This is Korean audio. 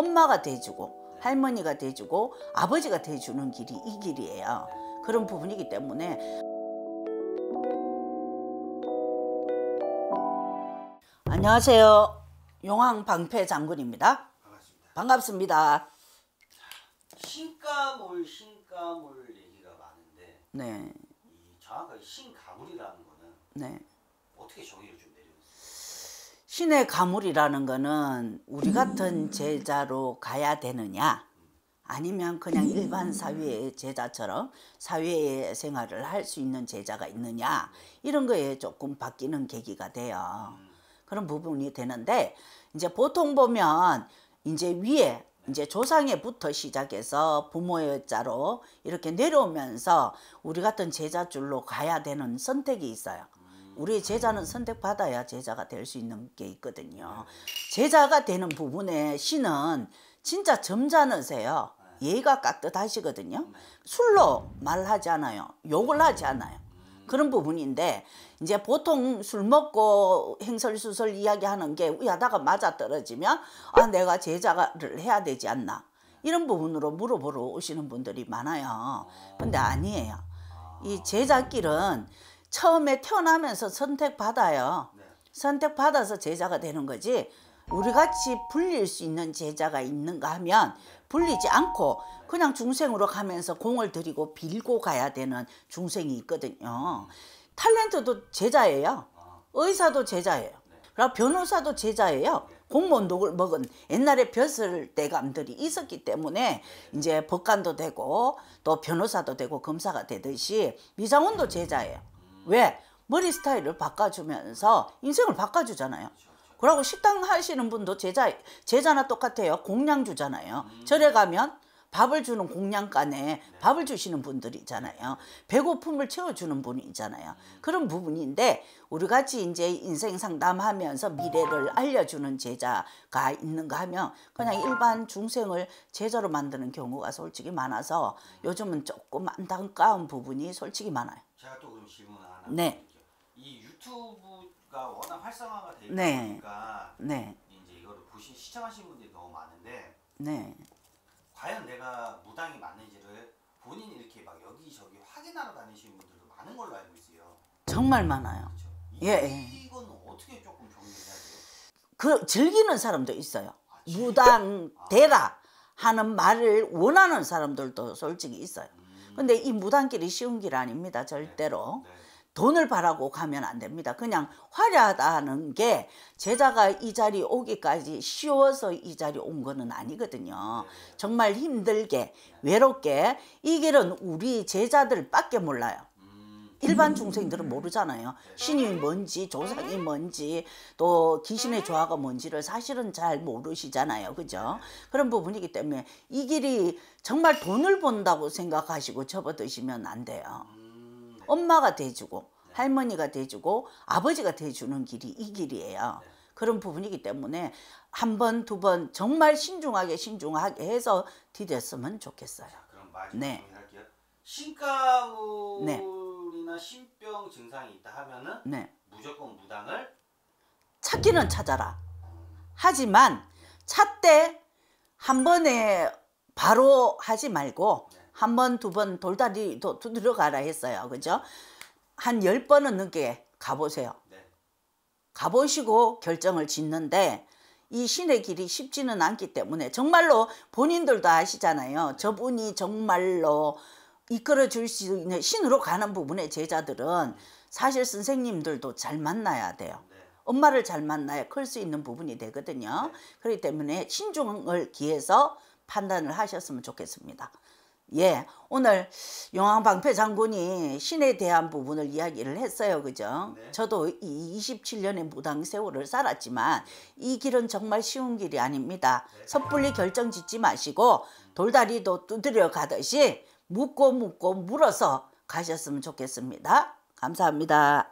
엄마가 돼주고 할머니가 돼주고 아버지가 돼주는 길이 이 길이에요. 그런 부분이기 때문에 안녕하세요. 용왕 방패 장군입니다. 반갑습니다. 반갑습니다. 신가물 신가물 얘기가 많은데 네. 이 정확하게 신가물이라는 거는 네. 어떻게 정의를 줍 신의 가물이라는 거는 우리 같은 제자로 가야 되느냐 아니면 그냥 일반 사회의 제자처럼 사회의 생활을 할 수 있는 제자가 있느냐 이런 거에 조금 바뀌는 계기가 돼요 그런 부분이 되는데 이제 보통 보면 이제 위에 이제 조상에부터 시작해서 부모의 자로 이렇게 내려오면서 우리 같은 제자줄로 가야 되는 선택이 있어요 우리 제자는 선택받아야 제자가 될 수 있는 게 있거든요. 제자가 되는 부분에 신은 진짜 점잖으세요. 예의가 깍듯하시거든요. 술로 말하지 않아요. 욕을 하지 않아요. 그런 부분인데 이제 보통 술 먹고 행설수설 이야기하는 게 우야다가 맞아떨어지면 아 내가 제자를 해야 되지 않나 이런 부분으로 물어보러 오시는 분들이 많아요. 근데 아니에요. 이 제자길은 처음에 태어나면서 선택받아요. 네. 선택받아서 제자가 되는 거지 우리같이 불릴 수 있는 제자가 있는가 하면 불리지 않고 그냥 중생으로 가면서 공을 들이고 빌고 가야 되는 중생이 있거든요. 탤런트도 제자예요. 의사도 제자예요. 네. 그리고 변호사도 제자예요. 네. 공무원 독을 먹은 옛날에 벼슬 대감들이 있었기 때문에 이제 법관도 되고 또 변호사도 되고 검사가 되듯이 미장원도 제자예요. 왜? 머리 스타일을 바꿔주면서 인생을 바꿔주잖아요. 그러고 식당 하시는 분도 제자, 제자나 똑같아요. 공양주잖아요. 음. 절에 가면 밥을 주는 공양간에 밥을 주시는 분들이잖아요. 배고픔을 채워주는 분이잖아요. 그런 부분인데 우리 같이 이제 인생 상담하면서 미래를 알려주는 제자가 있는가 하면 그냥 일반 중생을 제자로 만드는 경우가 솔직히 많아서 요즘은 조금 안타까운 부분이 솔직히 많아요. 제가 또 그럼 질문 하나 네. 드릴게요. 이 유튜브가 워낙 활성화가 되니까 네. 네. 이제 이거를 보신 시청하신 분들이 너무 많은데 네. 과연 내가 무당이 맞는지를 본인이 이렇게 막 여기저기 확인하러 다니시는 분들도 많은 걸로 알고 있어요. 정말 많아요. 그렇죠? 예, 이건 어떻게 조금 정리해야 돼요? 그 즐기는 사람도 있어요. 아, 무당 되라 아. 하는 말을 원하는 사람들도 솔직히 있어요. 근데 이 무단길이 쉬운 길 아닙니다. 절대로. 네, 네. 돈을 바라고 가면 안 됩니다. 그냥 화려하다는 게 제자가 이 자리 오기까지 쉬워서 이 자리 온 거는 아니거든요. 네, 정말 힘들게 외롭게 이 길은 우리 제자들밖에 몰라요. 일반 중생들은 모르잖아요. 신이 뭔지 조상이 뭔지 또 귀신의 조화가 뭔지를 사실은 잘 모르시잖아요. 그죠? 그런 부분이기 때문에 이 길이 정말 돈을 번다고 생각하시고 접어드시면 안 돼요. 엄마가 돼주고 할머니가 돼주고 아버지가 돼주는 길이 이 길이에요. 그런 부분이기 때문에 한 번, 두 번 정말 신중하게 신중하게 해서 디뎠으면 좋겠어요. 자, 그럼 마지막 네. 할게요. 신가무 네. 신장나 신병 증상이 있다 하면은 네. 무조건 무당을 찾기는 찾아라. 하지만 찾 때 한 번에 바로 하지 말고 네. 한번 두 번 돌다리 두드려 가라 했어요. 그죠? 한 열번은 늦게 가보세요. 네. 가보시고 결정을 짓는데 이 신의 길이 쉽지는 않기 때문에 정말로 본인들도 아시잖아요. 저분이 정말로 이끌어 줄 수 있는 신으로 가는 부분의 제자들은 사실 선생님들도 잘 만나야 돼요. 네. 엄마를 잘 만나야 클 수 있는 부분이 되거든요. 네. 그렇기 때문에 신중을 기해서 판단을 하셨으면 좋겠습니다. 예, 오늘 용왕 방패 장군이 신에 대한 부분을 이야기를 했어요. 그죠? 네. 저도 이 27년의 무당 세월을 살았지만 이 길은 정말 쉬운 길이 아닙니다. 네. 섣불리 결정 짓지 마시고 돌다리도 두드려 가듯이 묻고 묻고 물어서 가셨으면 좋겠습니다. 감사합니다.